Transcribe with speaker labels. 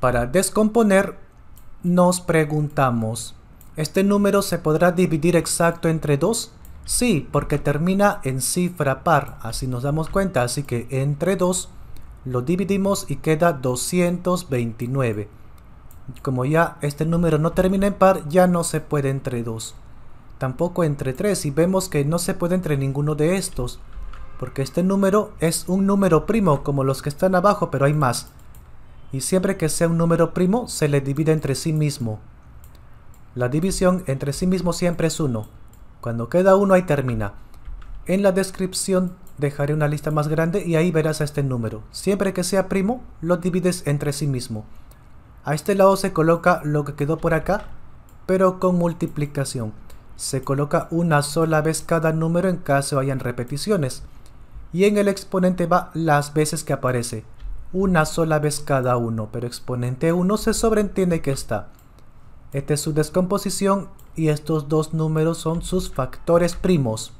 Speaker 1: Para descomponer, nos preguntamos, ¿este número se podrá dividir exacto entre 2? Sí, porque termina en cifra par, así nos damos cuenta, así que entre 2 lo dividimos y queda 229. Como ya este número no termina en par, ya no se puede entre 2. Tampoco entre 3 y vemos que no se puede entre ninguno de estos. Porque este número es un número primo como los que están abajo, pero hay más y siempre que sea un número primo se le divide entre sí mismo. La división entre sí mismo siempre es 1. Cuando queda 1 ahí termina. En la descripción dejaré una lista más grande y ahí verás este número. Siempre que sea primo, lo divides entre sí mismo. A este lado se coloca lo que quedó por acá, pero con multiplicación. Se coloca una sola vez cada número en caso hayan repeticiones. Y en el exponente va las veces que aparece una sola vez cada uno, pero exponente 1 se sobreentiende que está. Esta es su descomposición y estos dos números son sus factores primos.